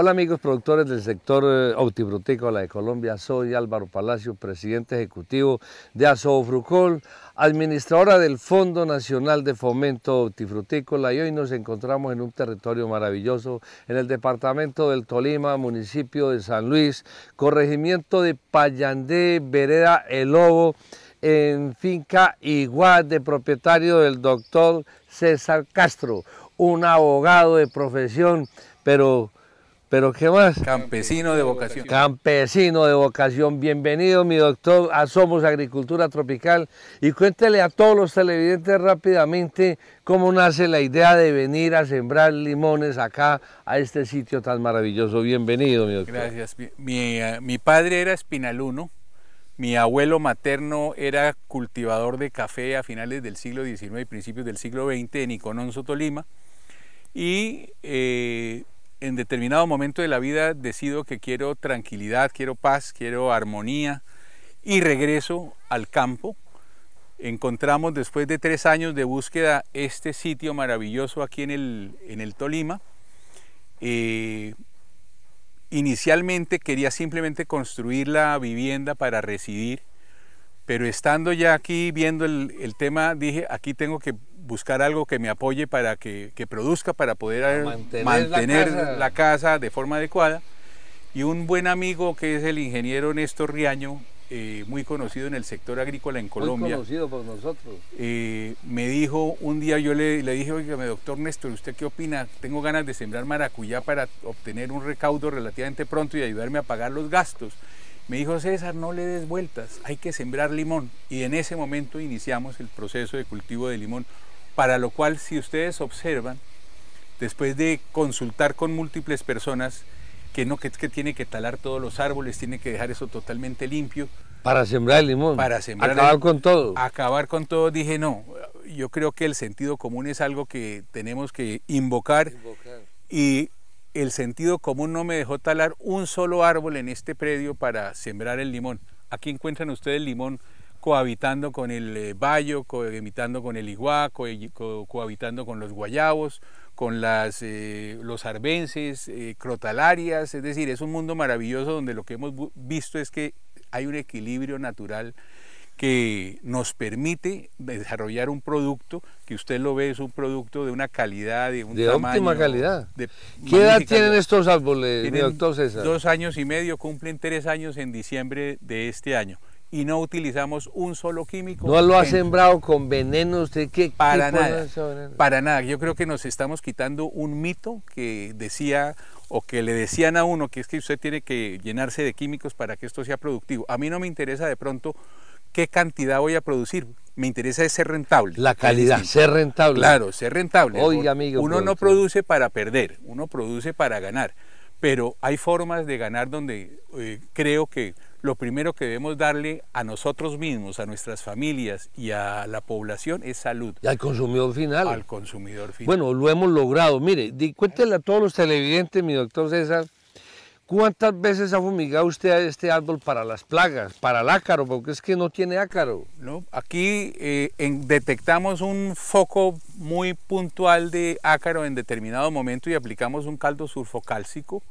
Hola amigos productores del sector hortifrutícola eh, de Colombia, soy Álvaro Palacio, presidente ejecutivo de Asofrucol, administradora del Fondo Nacional de Fomento Hortifrutícola y hoy nos encontramos en un territorio maravilloso en el departamento del Tolima, municipio de San Luis, corregimiento de Payandé, Vereda El Lobo, en finca igual de propietario del doctor César Castro, un abogado de profesión, pero pero ¿qué más? Campesino de vocación. Campesino de vocación. Bienvenido, mi doctor, a Somos Agricultura Tropical. Y cuéntele a todos los televidentes rápidamente cómo nace la idea de venir a sembrar limones acá, a este sitio tan maravilloso. Bienvenido, mi doctor. Gracias. Mi, eh, padre era espinaluno. Mi abuelo materno era cultivador de café a finales del siglo XIX y principios del siglo XX en Icononso, Tolima. Y... Eh, en determinado momento de la vida decido que quiero tranquilidad, quiero paz, quiero armonía y regreso al campo. Encontramos después de tres años de búsqueda este sitio maravilloso aquí en el, Tolima. Eh, inicialmente quería simplemente construir la vivienda para residir pero estando ya aquí viendo el, tema, dije, aquí tengo que buscar algo que me apoye para que, que produzca, para poder mantener, la, casa. de forma adecuada. Y un buen amigo que es el ingeniero Néstor Riaño, eh, muy conocido en el sector agrícola en Colombia. por nosotros. Eh, me dijo un día, yo le, le dije, oiga, doctor Néstor, ¿usted qué opina? Tengo ganas de sembrar maracuyá para obtener un recaudo relativamente pronto y ayudarme a pagar los gastos. Me dijo, César, no le des vueltas, hay que sembrar limón. Y en ese momento iniciamos el proceso de cultivo de limón, para lo cual, si ustedes observan, después de consultar con múltiples personas, que no que, tiene que talar todos los árboles, tiene que dejar eso totalmente limpio. Para sembrar el limón. Para sembrar. Acabar con todo. Acabar con todo, dije no. Yo creo que el sentido común es algo que tenemos que invocar. invocar. Y el sentido común no me dejó talar un solo árbol en este predio para sembrar el limón. Aquí encuentran ustedes el limón cohabitando con el eh, bayo, cohabitando con el iguá, cohabitando con los guayabos, con eh, los arbences, eh, crotalarias, es decir, es un mundo maravilloso donde lo que hemos visto es que hay un equilibrio natural que nos permite desarrollar un producto que usted lo ve es un producto de una calidad, de un de óptima calidad. ¿Qué edad tienen estos árboles, doctor Dos años y medio, cumplen tres años en diciembre de este año y no utilizamos un solo químico. ¿No lo ha sembrado con veneno usted? ¿Qué, para nada, para nada. Yo creo que nos estamos quitando un mito que decía o que le decían a uno que es que usted tiene que llenarse de químicos para que esto sea productivo. A mí no me interesa de pronto qué cantidad voy a producir. Me interesa ser rentable. La calidad, ser rentable. Claro, ser rentable. Oiga, amigo. Uno no produce para perder, uno produce para ganar. Pero hay formas de ganar donde eh, creo que lo primero que debemos darle a nosotros mismos, a nuestras familias y a la población es salud. Y al consumidor final. Al consumidor final. Bueno, lo hemos logrado. Mire, di, cuéntele a todos los televidentes, mi doctor César, ¿Cuántas veces ha fumigado usted este árbol para las plagas, para el ácaro? Porque es que no tiene ácaro. No, aquí eh, detectamos un foco muy puntual de ácaro en determinado momento y aplicamos un caldo sulfocálcico.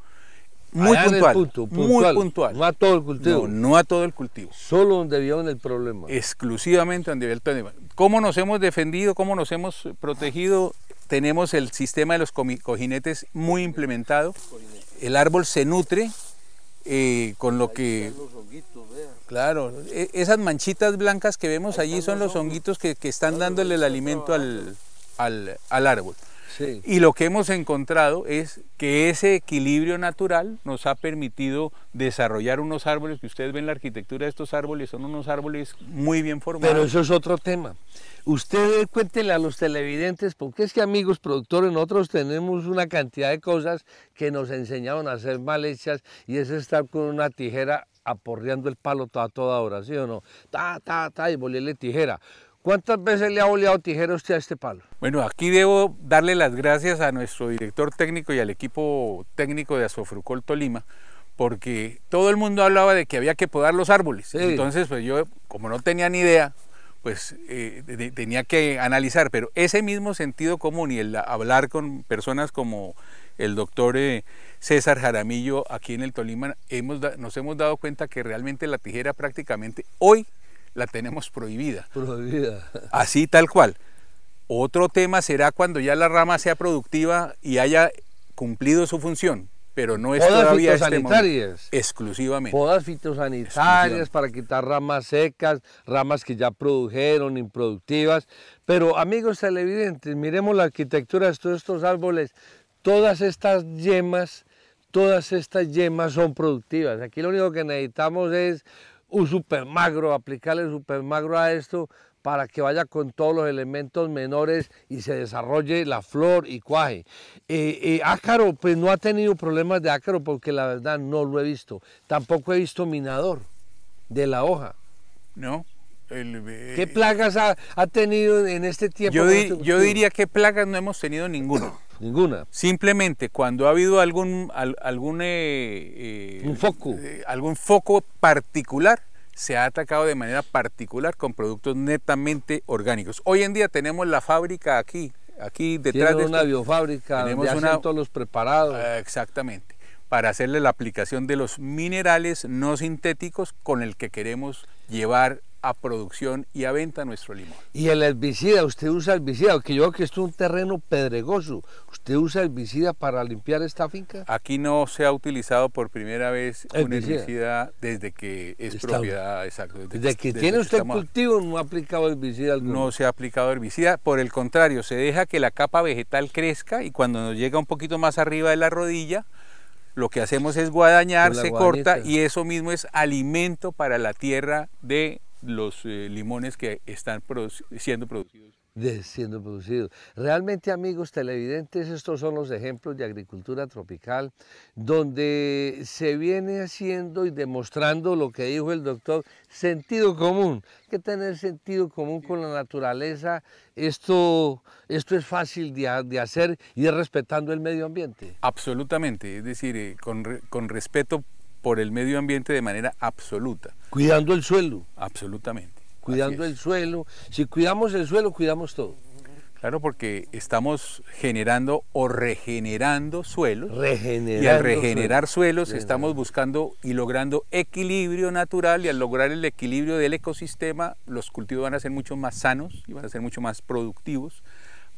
Muy puntual, muy puntual. No a todo el cultivo. No, no, a todo el cultivo. Solo donde había el problema. Exclusivamente donde nivel el problema. ¿Cómo nos hemos defendido? ¿Cómo nos hemos protegido? Tenemos el sistema de los cojinetes muy implementado el árbol se nutre eh, con lo que... los honguitos, vean. Claro, e, esas manchitas blancas que vemos allí son los honguitos que, están dándole el alimento al árbol. Y lo que hemos encontrado es que ese equilibrio natural nos ha permitido desarrollar unos árboles, que ustedes ven la arquitectura de estos árboles, son unos árboles muy bien formados. Pero eso es otro tema. Ustedes cuéntenle a los televidentes, porque es que amigos productores, nosotros tenemos una cantidad de cosas que nos enseñaron a hacer mal hechas y es estar con una tijera aporreando el palo a toda hora, ¿sí o no? Ta, ta, ta, y volverle tijera. ¿Cuántas veces le ha oleado tijera usted a este palo? Bueno, aquí debo darle las gracias a nuestro director técnico y al equipo técnico de Azofrucol Tolima, porque todo el mundo hablaba de que había que podar los árboles. Entonces, pues yo, como no tenía ni idea, pues eh, tenía que analizar, pero ese mismo sentido común y el hablar con personas como el doctor eh, César Jaramillo aquí en el Tolima, hemos, nos hemos dado cuenta que realmente la tijera prácticamente hoy la tenemos prohibida. Prohibida. Así tal cual. Otro tema será cuando ya la rama sea productiva y haya cumplido su función, pero no es todavía este fitosanitarias. exclusivamente. Podas fitosanitarias para quitar ramas secas, ramas que ya produjeron, improductivas. Pero amigos televidentes, miremos la arquitectura de todos estos árboles. Todas estas yemas, todas estas yemas son productivas. Aquí lo único que necesitamos es un supermagro, aplicarle supermagro a esto para que vaya con todos los elementos menores y se desarrolle la flor y cuaje. Eh, eh, ácaro, pues no ha tenido problemas de ácaro porque la verdad no lo he visto. Tampoco he visto minador de la hoja. No. ¿Qué plagas ha, tenido en este tiempo? Yo, este diría que plagas no hemos tenido ninguna. ninguna. Simplemente cuando ha habido algún algún eh, eh, Un foco. Eh, algún foco particular se ha atacado de manera particular con productos netamente orgánicos. Hoy en día tenemos la fábrica aquí, aquí detrás de una este biofábrica, tenemos todos los preparados. Ah, exactamente para hacerle la aplicación de los minerales no sintéticos con el que queremos llevar a producción y a venta nuestro limón. Y el herbicida, usted usa herbicida, que yo veo que es un terreno pedregoso. ¿Usted usa herbicida para limpiar esta finca? Aquí no se ha utilizado por primera vez un herbicida desde que es propiedad, exacto. Desde, que, tiene usted cultivo no ha aplicado herbicida alguno. No se ha aplicado herbicida, por el contrario, se deja que la capa vegetal crezca y cuando nos llega un poquito más arriba de la rodilla, lo que hacemos es guadañar, se corta y eso mismo es alimento para la tierra de los eh, limones que están siendo producidos. siendo producidos. Realmente, amigos televidentes, estos son los ejemplos de agricultura tropical, donde se viene haciendo y demostrando lo que dijo el doctor, sentido común. que tener sentido común con la naturaleza. Esto, esto es fácil de, hacer y es respetando el medio ambiente. Absolutamente, es decir, eh, con, con respeto por el medio ambiente de manera absoluta. Cuidando el suelo. Absolutamente. Cuidando el suelo. Si cuidamos el suelo, cuidamos todo. Claro, porque estamos generando o regenerando suelos. Regenerando y al regenerar suelos, estamos buscando y logrando equilibrio natural y al lograr el equilibrio del ecosistema, los cultivos van a ser mucho más sanos y van a ser mucho más productivos.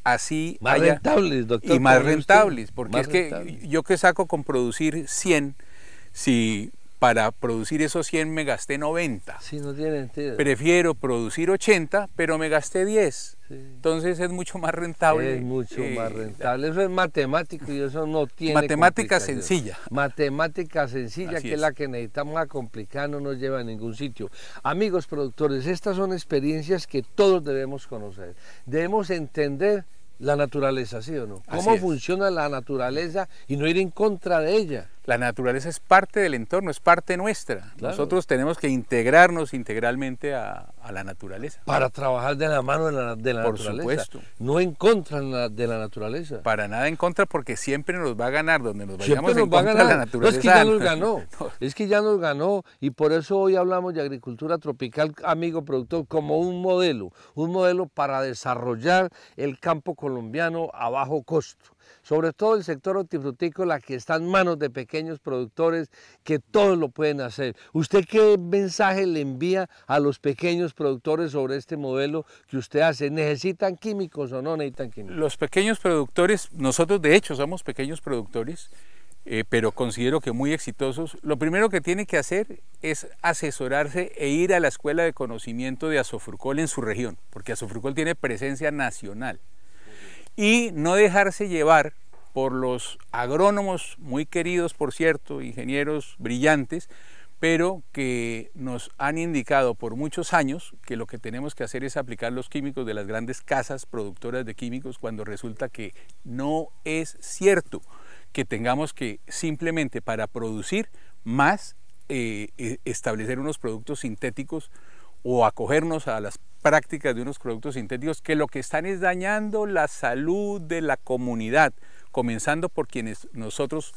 Así más rentables, doctor. Y más rentables, porque es que yo que saco con producir 100 si para producir esos 100 me gasté 90. no tiene Prefiero producir 80, pero me gasté 10. Entonces es mucho más rentable. Es mucho más rentable. Eso es matemático y eso no tiene. Matemática sencilla. Matemática sencilla, que es. la que necesitamos a complicar, no nos lleva a ningún sitio. Amigos productores, estas son experiencias que todos debemos conocer. Debemos entender la naturaleza, ¿sí o no? Cómo funciona la naturaleza y no ir en contra de ella la naturaleza es parte del entorno, es parte nuestra. Nosotros tenemos que integrarnos integralmente a, la naturaleza. Para trabajar de la mano de la, naturaleza. Por supuesto. No en contra de la naturaleza. Para nada en contra porque siempre nos va a ganar donde nos vayamos contra a ganar. la naturaleza. No es que ya nos ganó, es que ya nos ganó y por eso hoy hablamos de agricultura tropical, amigo productor, como un modelo, un modelo para desarrollar el campo colombiano a bajo costo sobre todo el sector hortifrutícola que está en manos de pequeños productores que todos lo pueden hacer. ¿Usted qué mensaje le envía a los pequeños productores sobre este modelo que usted hace? ¿Necesitan químicos o no necesitan químicos? Los pequeños productores, nosotros de hecho somos pequeños productores, eh, pero considero que muy exitosos, lo primero que tiene que hacer es asesorarse e ir a la Escuela de Conocimiento de Azofrucol en su región, porque Azofrucol tiene presencia nacional y no dejarse llevar por los agrónomos muy queridos, por cierto, ingenieros brillantes, pero que nos han indicado por muchos años que lo que tenemos que hacer es aplicar los químicos de las grandes casas productoras de químicos cuando resulta que no es cierto que tengamos que simplemente para producir más eh, e-, establecer unos productos sintéticos o acogernos a las prácticas de unos productos sintéticos que lo que están es dañando la salud de la comunidad, comenzando por quienes nosotros...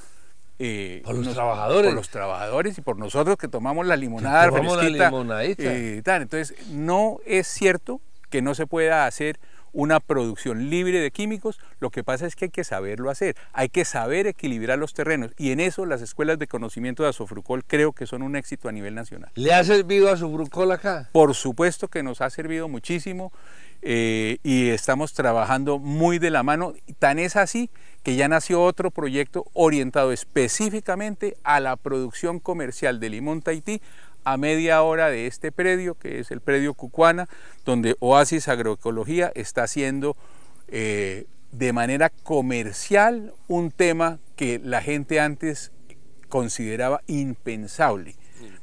Eh, por los trabajadores. Por los trabajadores y por nosotros que tomamos la limonada tomamos la limonadita. Eh, Entonces, no es cierto que no se pueda hacer una producción libre de químicos, lo que pasa es que hay que saberlo hacer, hay que saber equilibrar los terrenos y en eso las escuelas de conocimiento de Azofrucol creo que son un éxito a nivel nacional. ¿Le ha servido a Azofrucol acá? Por supuesto que nos ha servido muchísimo eh, y estamos trabajando muy de la mano, tan es así que ya nació otro proyecto orientado específicamente a la producción comercial de limón Tahití a media hora de este predio, que es el predio Cucuana, donde Oasis Agroecología está haciendo eh, de manera comercial un tema que la gente antes consideraba impensable.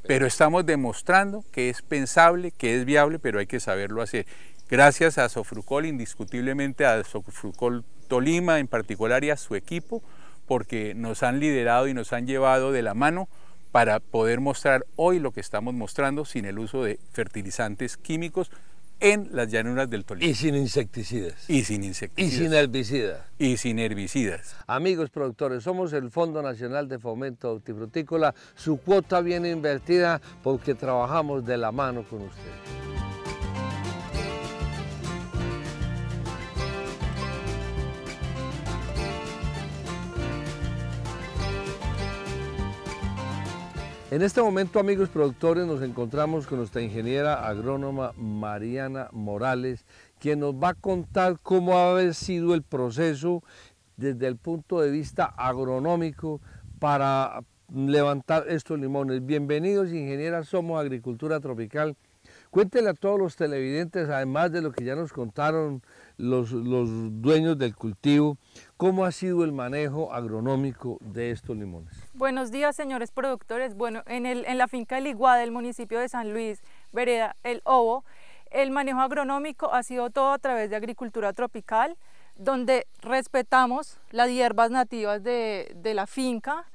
Pero estamos demostrando que es pensable, que es viable, pero hay que saberlo hacer. Gracias a Sofrucol, indiscutiblemente a Sofrucol Tolima en particular y a su equipo, porque nos han liderado y nos han llevado de la mano para poder mostrar hoy lo que estamos mostrando sin el uso de fertilizantes químicos en las llanuras del Tolima. Y sin insecticidas. Y sin insecticidas. Y sin herbicidas. Y sin herbicidas. Amigos productores, somos el Fondo Nacional de Fomento Hortifrutícola. Su cuota viene invertida porque trabajamos de la mano con ustedes. En este momento, amigos productores, nos encontramos con nuestra ingeniera agrónoma Mariana Morales, quien nos va a contar cómo ha sido el proceso desde el punto de vista agronómico para levantar estos limones. Bienvenidos, ingeniera, somos Agricultura Tropical. Cuéntele a todos los televidentes, además de lo que ya nos contaron los, dueños del cultivo, ¿Cómo ha sido el manejo agronómico de estos limones? Buenos días, señores productores. Bueno, en, la finca El Iguada del municipio de San Luis, vereda El Ovo, el manejo agronómico ha sido todo a través de agricultura tropical, donde respetamos las hierbas nativas de, la finca,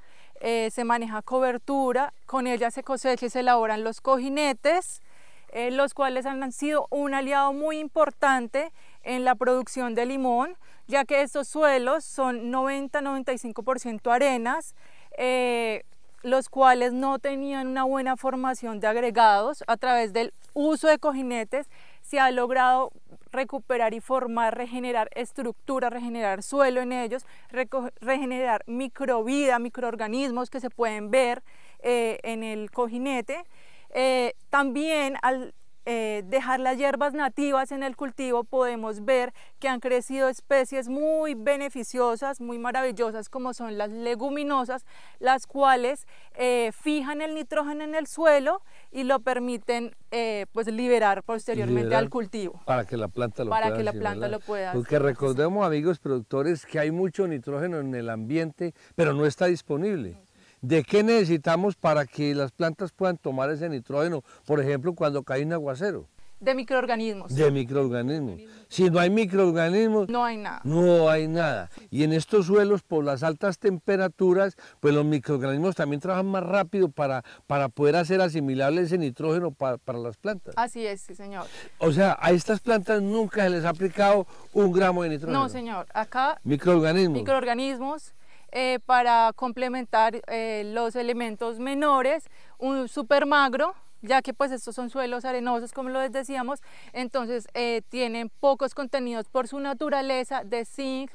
eh, se maneja cobertura, con ella se cosecha y se elaboran los cojinetes, eh, los cuales han sido un aliado muy importante en la producción de limón, ya que estos suelos son 90-95% arenas, eh, los cuales no tenían una buena formación de agregados. A través del uso de cojinetes se ha logrado recuperar y formar, regenerar estructura, regenerar suelo en ellos, regenerar microvida, microorganismos que se pueden ver eh, en el cojinete. Eh, también al eh, dejar las hierbas nativas en el cultivo, podemos ver que han crecido especies muy beneficiosas, muy maravillosas, como son las leguminosas, las cuales eh, fijan el nitrógeno en el suelo y lo permiten eh, pues, liberar posteriormente al cultivo. Para que la planta lo pueda. que la planta lo pueda. Porque recordemos, amigos productores, que hay mucho nitrógeno en el ambiente, pero no está disponible de qué necesitamos para que las plantas puedan tomar ese nitrógeno, por ejemplo, cuando cae un aguacero. De microorganismos. De microorganismos. Si no hay microorganismos... No hay nada. No hay nada. Y en estos suelos, por las altas temperaturas, pues los microorganismos también trabajan más rápido para, para poder hacer asimilable ese nitrógeno para, para las plantas. Así es, sí, señor. O sea, a estas plantas nunca se les ha aplicado un gramo de nitrógeno. No, señor. Acá... Microorganismos. Microorganismos eh, para complementar eh, los elementos menores, un super magro ya que pues estos son suelos arenosos como lo les decíamos, entonces eh, tienen pocos contenidos por su naturaleza de zinc,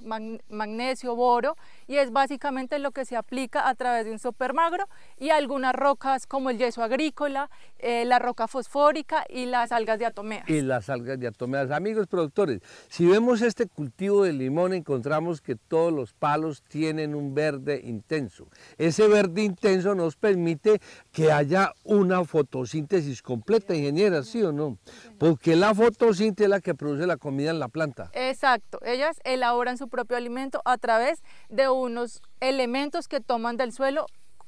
magnesio, boro y es básicamente lo que se aplica a través de un supermagro y algunas rocas como el yeso agrícola, eh, la roca fosfórica y las algas diatomeas. Y las algas de diatomeas. Amigos productores, si vemos este cultivo de limón encontramos que todos los palos tienen un verde intenso. Ese verde intenso nos permite que haya una fotosíntesis completa, ingeniera, ¿sí o no? Porque la fotosíntesis es la que produce la comida en la planta. Exacto, ellas elaboran su propio alimento a través de unos elementos que toman del suelo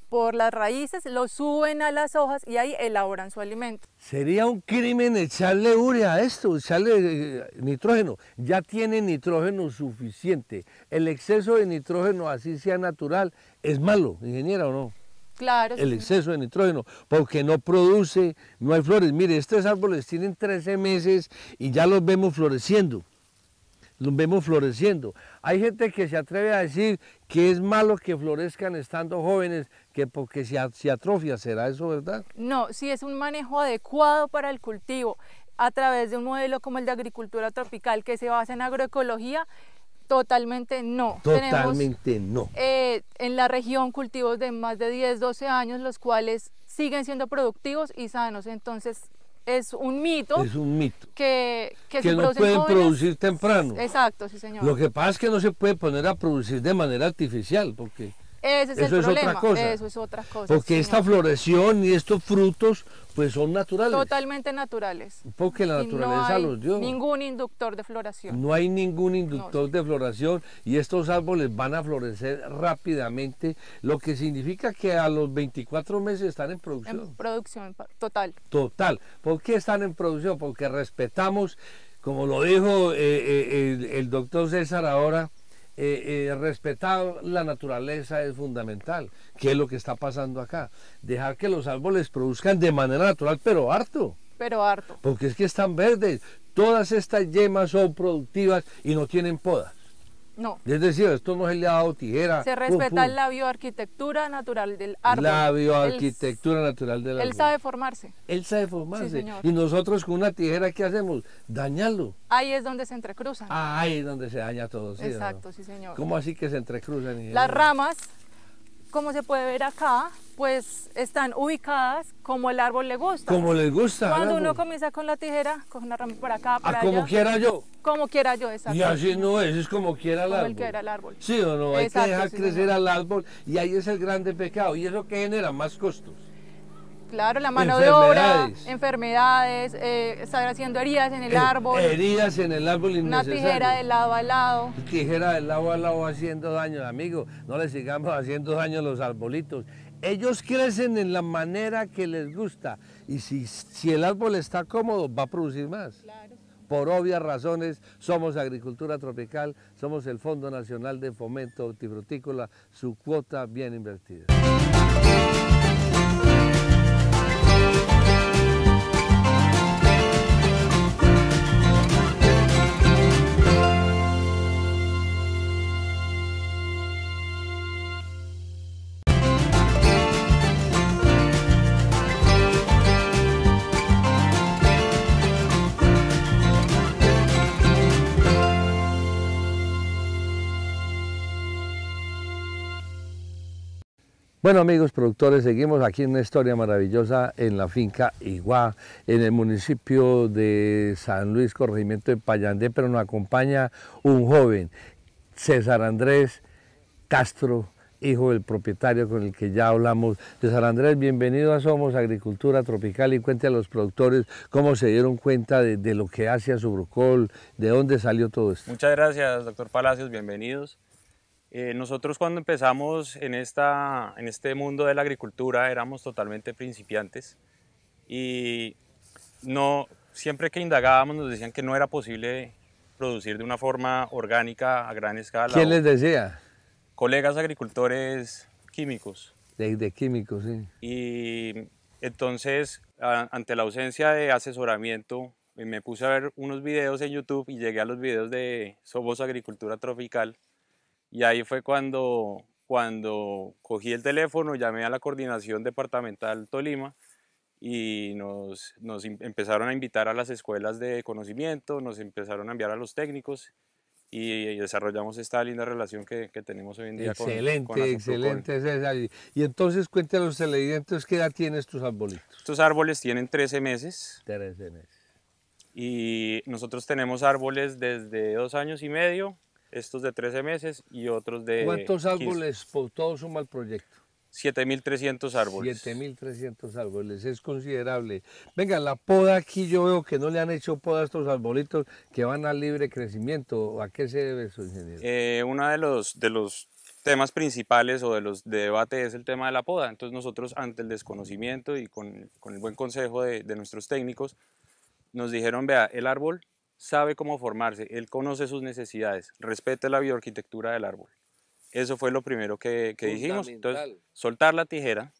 por las raíces, lo suben a las hojas y ahí elaboran su alimento. Sería un crimen echarle urea a esto, echarle eh, nitrógeno. Ya tiene nitrógeno suficiente. El exceso de nitrógeno, así sea natural, es malo, ingeniera o no. Claro, el exceso de nitrógeno, porque no produce, no hay flores. Mire, estos árboles tienen 13 meses y ya los vemos floreciendo. Los vemos floreciendo. Hay gente que se atreve a decir que es malo que florezcan estando jóvenes, que porque se, atrofia, ¿será eso verdad? No, si es un manejo adecuado para el cultivo a través de un modelo como el de agricultura tropical que se basa en agroecología, Totalmente no. Totalmente no. Eh, en la región cultivos de más de 10, 12 años, los cuales siguen siendo productivos y sanos. Entonces, es un mito. Es un mito. Que, que, se no pueden producir temprano. Exacto, sí, señor. Lo que pasa es que no se puede poner a producir de manera artificial, porque es Eso es Otra cosa. Eso es otra Porque esta floración y estos frutos, pues son naturales. Totalmente naturales. Porque la naturaleza los dio. Ningún inductor de floración. No hay ningún inductor de floración y estos árboles van a florecer rápidamente, lo que significa que a los 24 meses están en producción. En producción total. Total. ¿Por qué están en producción? Porque respetamos, como lo dijo eh, eh, el doctor César ahora, eh, eh, respetar la naturaleza es fundamental, que es lo que está pasando acá. Dejar que los árboles produzcan de manera natural, pero harto. Pero harto. Porque es que están verdes. Todas estas yemas son productivas y no tienen podas. No. Es decir, esto no se le ha dado tijera. Se respeta la bioarquitectura natural del árbol. La bioarquitectura natural del árbol. Él sabe formarse. Él sabe formarse. Y nosotros con una tijera, ¿qué hacemos? Dañarlo. Ahí es donde se entrecruza ahí es donde se daña todo. Exacto, sí, señor. ¿Cómo así que se entrecruzan? Las ramas, como se puede ver acá, pues están ubicadas como el árbol le gusta. Como le gusta. Cuando uno comienza con la tijera, coge una rama por acá, ah, por como quiera yo. Como quiera yo, exacto. Y así no es, es como quiera el árbol. como quiera el árbol. Sí o no, hay que dejar crecer al árbol y ahí es el grande pecado. ¿Y eso que genera? Más costos. Claro, la mano de obra, enfermedades, eh, estar haciendo heridas en el eh, árbol. Heridas en el árbol innecesarias. Una tijera de lado a lado. Tijera de lado a lado haciendo daño, amigo. No le sigamos haciendo daño a los arbolitos. Ellos crecen en la manera que les gusta y si, el árbol está cómodo va a producir más. Por obvias razones, somos agricultura tropical, somos el Fondo Nacional de Fomento Hortifrutícola, su cuota bien invertida. Bueno amigos productores, seguimos aquí en una historia maravillosa en la finca Iguá, en el municipio de San Luis, corregimiento de Payandé, pero nos acompaña un joven, César Andrés Castro, hijo del propietario con el que ya hablamos. César Andrés, bienvenido a Somos Agricultura Tropical y cuente a los productores cómo se dieron cuenta de, lo que hace a su brocol, de dónde salió todo esto. Muchas gracias, doctor Palacios, bienvenidos. Eh, nosotros cuando empezamos en, esta, en este mundo de la agricultura éramos totalmente principiantes y no, siempre que indagábamos nos decían que no era posible producir de una forma orgánica a gran escala. ¿Quién les decía? Colegas agricultores químicos. De, químicos, sí. Y entonces, ante la ausencia de asesoramiento, me puse a ver unos videos en YouTube y llegué a los videos de Somos Agricultura Tropical y ahí fue cuando, cuando cogí el teléfono, llamé a la coordinación departamental Tolima y nos, empezaron a invitar a las escuelas de conocimiento, nos empezaron a enviar a los técnicos y desarrollamos esta linda relación que, tenemos hoy en día. Excelente, con, con excelente Y entonces cuéntale a los televidentes qué edad tienen estos arbolitos. Estos árboles tienen 13 meses. 13 meses. Y nosotros tenemos árboles desde dos años y medio estos de 13 meses y otros de... ¿Cuántos árboles por todo suma el proyecto? 7.300 árboles. 7.300 árboles, es considerable. Venga, la poda aquí yo veo que no le han hecho poda a estos arbolitos que van a libre crecimiento. ¿A qué se debe eso, ingeniero? Eh, uno de los, de los temas principales o de los de debate es el tema de la poda. Entonces nosotros ante el desconocimiento y con, con el buen consejo de, de nuestros técnicos, nos dijeron, vea, el árbol sabe cómo formarse, él conoce sus necesidades, respeta la bioarquitectura del árbol. Eso fue lo primero que, dijimos. Entonces, soltar la tijera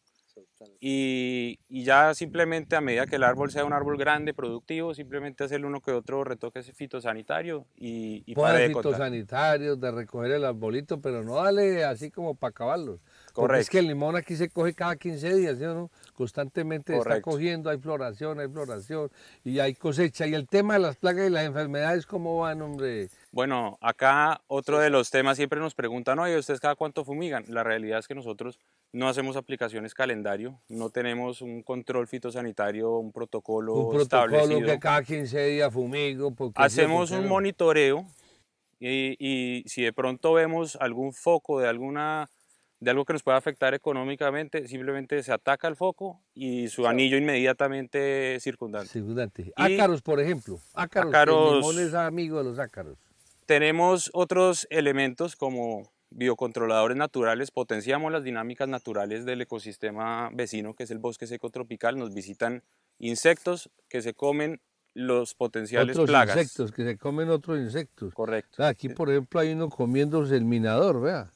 y, ya simplemente a medida que el árbol sea un árbol grande, productivo, simplemente hacer uno que otro retoque fitosanitario y, y para de fitosanitarios, de recoger el arbolito, pero no dale así como para acabarlos Correcto. Es que el limón aquí se coge cada 15 días, ¿sí no? Constantemente está cogiendo, hay floración, hay floración y hay cosecha. Y el tema de las plagas y las enfermedades, ¿cómo van, hombre? Bueno, acá otro de pues los temas siempre nos preguntan, oye, ¿ustedes cada cuánto fumigan? La realidad es que nosotros no hacemos aplicaciones calendario, no tenemos un control fitosanitario, un protocolo, un protocolo que cada 15 días fumigo. Porque Hacemos un monitoreo y, y, si de pronto vemos algún foco de alguna de algo que nos pueda afectar económicamente, simplemente se ataca el foco y su anillo inmediatamente circundante. Circundante. Ácaros, por ejemplo. Ácaros. el limón es amigo de los ácaros. Tenemos otros elementos como biocontroladores naturales, potenciamos las dinámicas naturales del ecosistema vecino que es el bosque seco tropical, nos visitan insectos que se comen los potenciales otros plagas. insectos, que se comen otros insectos. Correcto. aquí, eh. por ejemplo, hay uno comiéndose el minador, vea.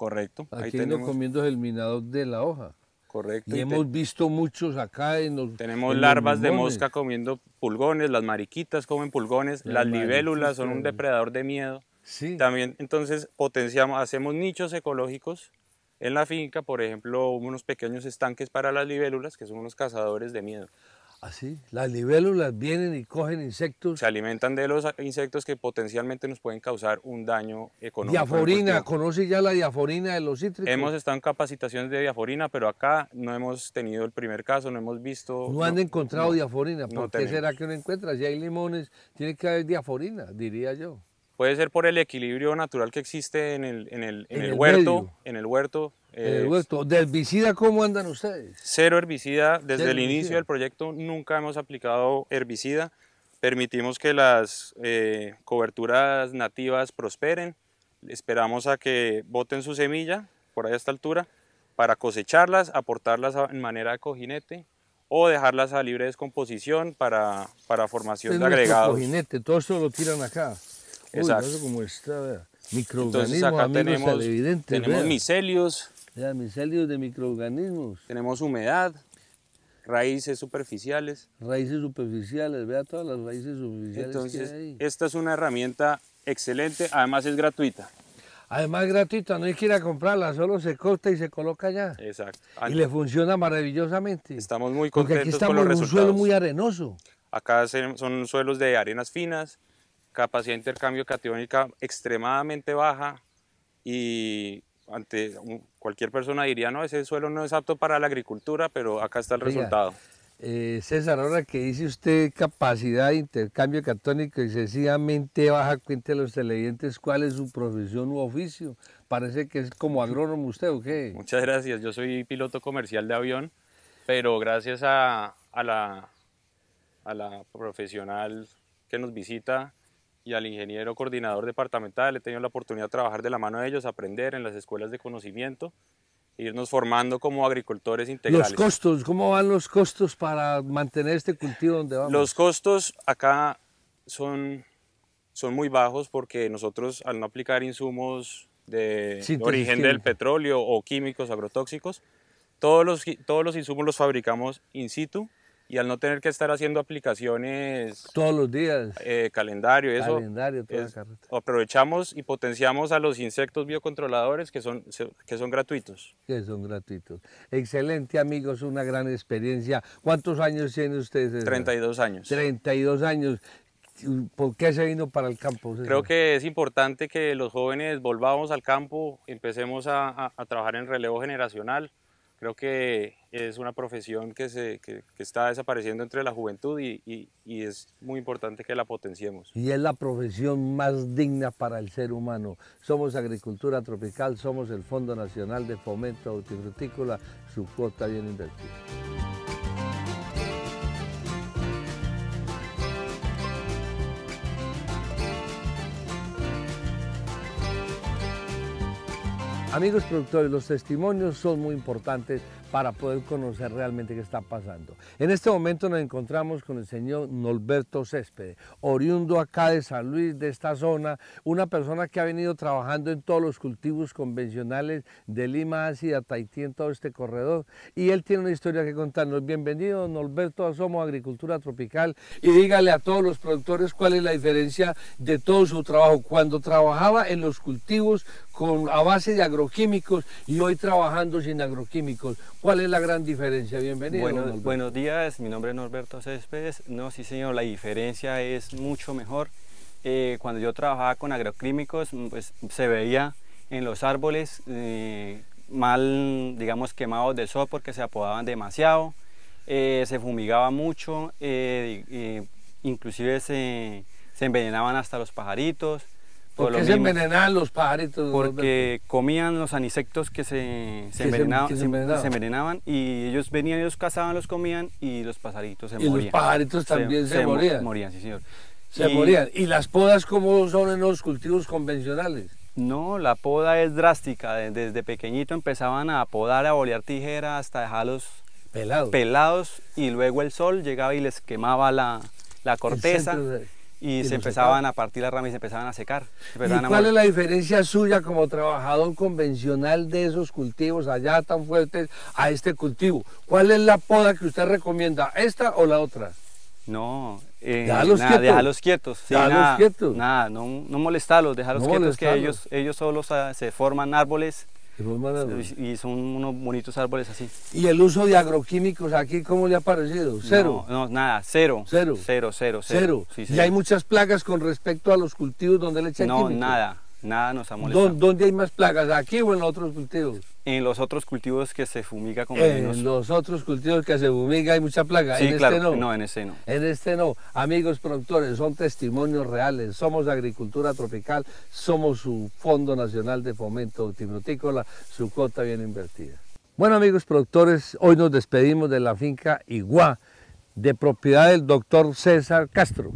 Correcto. Aquí ahí tenemos... comiendo es el minado de la hoja. Correcto. Y, hemos visto muchos acá Tenemos larvas de mosca comiendo pulgones, las mariquitas comen pulgones, las, libélulas son un depredador de miedo. Sí. También entonces potenciamos, hacemos nichos ecológicos en la finca, por ejemplo, unos pequeños estanques para las libélulas, que son unos cazadores de miedo. Así, las libélulas vienen y cogen insectos. Se alimentan de los insectos que potencialmente nos pueden causar un daño económico. Diaforina, ¿conoce ya la diaforina de los cítricos? Hemos estado en capacitaciones de diaforina, pero acá no hemos tenido el primer caso, no hemos visto... No, han encontrado diaforina, ¿por qué será que no encuentra? Si hay limones, tiene que haber diaforina, diría yo. Puede ser por el equilibrio natural que existe en el, en en el, huerto, en el huerto, eh, eh ¿de herbicida cómo andan ustedes? Cero herbicida. Desde el inicio del proyecto nunca hemos aplicado herbicida. Permitimos que las eh, coberturas nativas prosperen. Esperamos a que boten su semilla, por ahí a esta altura, para cosecharlas, aportarlas en manera de cojinete o dejarlas a libre descomposición para, para formación de agregados. Cojinete, todo eso lo tiran acá. Exacto. como está, microorganismos, acá tenemos micelios, de micelios de microorganismos. Tenemos humedad, raíces superficiales. Raíces superficiales, vea todas las raíces superficiales. Entonces, que hay. esta es una herramienta excelente, además es gratuita. Además gratuita, no hay que ir a comprarla, solo se corta y se coloca ya. Exacto. Y le funciona maravillosamente. Estamos muy contentos Porque aquí estamos con en un suelo muy arenoso. Acá son suelos de arenas finas, capacidad de intercambio cationica extremadamente baja y ante cualquier persona diría, no, ese suelo no es apto para la agricultura, pero acá está el resultado. Eh, César, ahora que dice usted capacidad de intercambio catónico sencillamente baja, cuente de los televidentes cuál es su profesión u oficio. Parece que es como agrónomo usted, ¿o qué? Muchas gracias, yo soy piloto comercial de avión, pero gracias a, la, a la profesional que nos visita, y al ingeniero coordinador departamental. He tenido la oportunidad de trabajar de la mano de ellos, aprender en las escuelas de conocimiento, irnos formando como agricultores integrales. Los costos, ¿cómo van los costos para mantener este cultivo donde vamos? Los costos acá son, son muy bajos porque nosotros al no aplicar insumos de, origen del petróleo o químicos agrotóxicos, todos los, todos los insumos los fabricamos in situ y al no tener que estar haciendo aplicaciones todos los días eh, calendario eso aprovechamos y potenciamos a los insectos biocontroladores que son que son gratuitos que son gratuitos excelente amigos una gran experiencia cuántos años tiene usted 32 años 32 años ¿Por qué se vino para el campo? Creo que es importante que los jóvenes volvamos al campo, empecemos a, a, a trabajar en relevo generacional, Creo que es una profesión que, se, está desapareciendo entre la juventud y, es muy importante que la potenciemos. Y es la profesión más digna para el ser humano. Somos Agricultura Tropical, somos el Fondo Nacional de Fomento Hortifrutícola, su cuota bien invertida. Amigos productores, los testimonios son muy importantes para poder conocer realmente qué está pasando. En este momento nos encontramos con el señor Norberto Céspedes, oriundo acá de San Luis, de esta zona, una persona que ha venido trabajando en todos los cultivos convencionales de Lima de Tahití, en todo este corredor, y él tiene una historia que contarnos. Bienvenido, Norberto, a Somos Agricultura Tropical, y dígale a todos los productores cuál es la diferencia de todo su trabajo. Cuando trabajaba en los cultivos con, a base de agroquímicos y hoy trabajando sin agroquímicos. ¿Cuál es la gran diferencia? Bienvenido. buenos días, mi nombre es Norberto Céspedes. No, sí señor, la diferencia es mucho mejor. Eh, cuando yo trabajaba con agroquímicos, mm, pues se veía en los árboles eh, mal, digamos, quemados de sol porque se apodaban demasiado, eh, se fumigaba mucho, inclusive se, se envenenaban hasta los pajaritos. ¿Por se envenenaban los pajaritos? Porque comían los anisectos que se, se, envenenaban, y ellos venían, ellos cazaban, los comían y los pajaritos se morían. los pajaritos también se, morían. Morían, sí señor. Se y, morían. ¿Y las podas cómo son en los cultivos convencionales? No, la poda es drástica. Desde pequeñito empezaban a podar, a bolear tijera hasta dejarlos pelados. pelados y luego el sol llegaba y les quemaba la, la corteza. Y, se empezaban a partir las ramas y se empezaban a secar. ¿Y cuál es la diferencia suya como trabajador convencional de esos cultivos allá tan fuertes a este cultivo? ¿Cuál es la poda que usted recomienda, esta o la otra? No, eh, déjalos quietos. Déjalos quietos. nada, no, no molestarlos, déjalos quietos que ellos, ellos solos ah, se forman árboles y son unos bonitos árboles así. ¿Y el uso de agroquímicos aquí cómo le ha parecido? ¿Cero? No, nada, cero. Cero. Cero, cero, ¿Y hay muchas plagas con respecto a los cultivos donde le echan químicos? No, nada. Nada nos ha molestado. ¿Dónde hay más plagas? ¿Aquí o en los otros cultivos? En los otros cultivos que se fumiga con venenos. En los otros cultivos que se fumiga hay mucha plaga. Sí, en este claro. Este no. no. en este no. En este no. Amigos productores, son testimonios reales. Somos Agricultura Tropical, somos su Fondo Nacional de Fomento Timotícola su cuota bien invertida. Bueno, amigos productores, hoy nos despedimos de la finca Iguá, de propiedad del doctor César Castro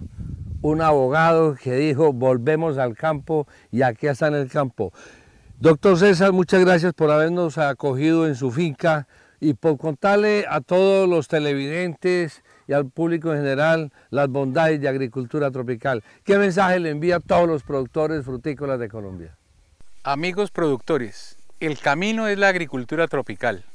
un abogado que dijo volvemos al campo y aquí está en el campo. Doctor César, muchas gracias por habernos acogido en su finca y por contarle a todos los televidentes y al público en general las bondades de agricultura tropical. ¿Qué mensaje le envía a todos los productores frutícolas de Colombia? Amigos productores, el camino es la agricultura tropical.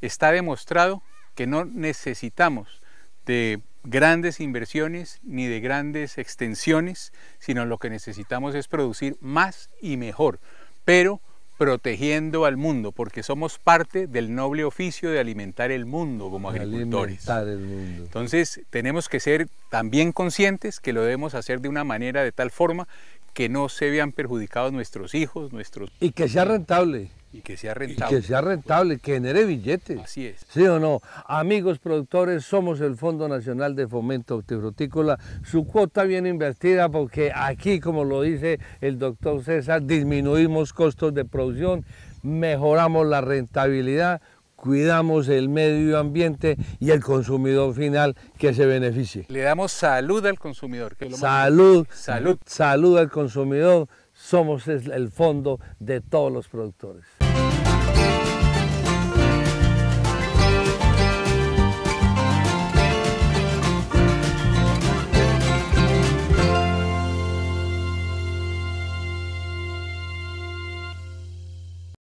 Está demostrado que no necesitamos de grandes inversiones ni de grandes extensiones, sino lo que necesitamos es producir más y mejor, pero protegiendo al mundo, porque somos parte del noble oficio de alimentar el mundo como agricultores. Entonces tenemos que ser también conscientes que lo debemos hacer de una manera de tal forma que no se vean perjudicados nuestros hijos, nuestros... Y que sea eh, rentable. Y que sea rentable. Y que sea rentable, que genere billetes. Así es. ¿Sí o no? Amigos productores, somos el Fondo Nacional de Fomento Hortifrutícola. Su cuota viene invertida porque aquí, como lo dice el doctor César, disminuimos costos de producción, mejoramos la rentabilidad, cuidamos el medio ambiente y el consumidor final que se beneficie. Le damos salud al consumidor. Que salud. Salud. Salud al consumidor. Somos el fondo de todos los productores.